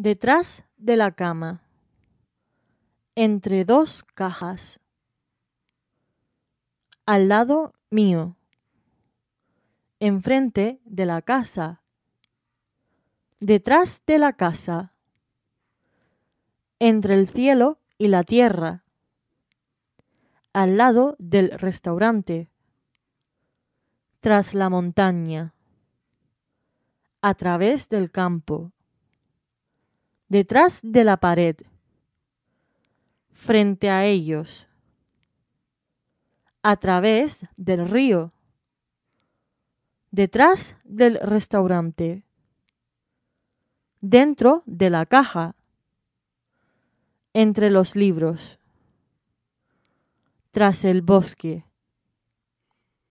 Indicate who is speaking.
Speaker 1: Detrás de la cama. Entre dos cajas. Al lado mío. Enfrente de la casa. Detrás de la casa. Entre el cielo y la tierra. Al lado del restaurante. Tras la montaña. A través del campo detrás de la pared, frente a ellos, a través del río, detrás del restaurante, dentro de la caja, entre los libros, tras el bosque.